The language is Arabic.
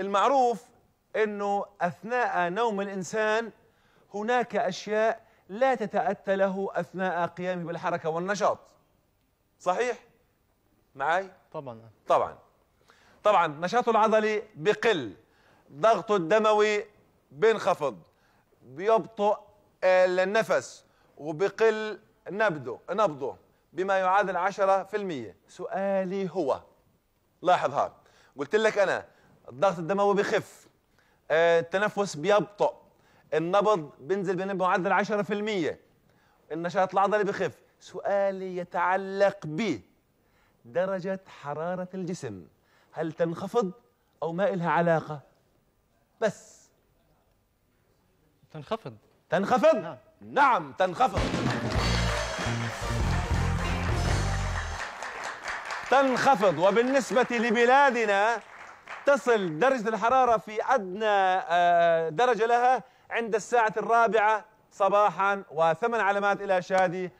المعروف أنه أثناء نوم الإنسان هناك أشياء لا تتأتى له أثناء قيامه بالحركة والنشاط صحيح؟ معي؟ طبعا طبعا طبعا نشاط العضلي بقل ضغطه الدموي بينخفض بيبطئ النفس آه، وبقل نبضه نبضه بما يعادل 10% سؤالي هو لاحظ هذا قلت لك أنا الضغط الدموي بيخف آه، التنفس بيبطأ النبض بينزل بمعدل 10% النشاط العضلي بخف سؤالي يتعلق بدرجة حرارة الجسم هل تنخفض أو ما إلها علاقة بس تنخفض تنخفض نعم, نعم تنخفض تنخفض وبالنسبة لبلادنا تصل درجة الحرارة في أدنى آه، درجة لها عند الساعة الرابعة صباحا وثمان علامات إلى شادي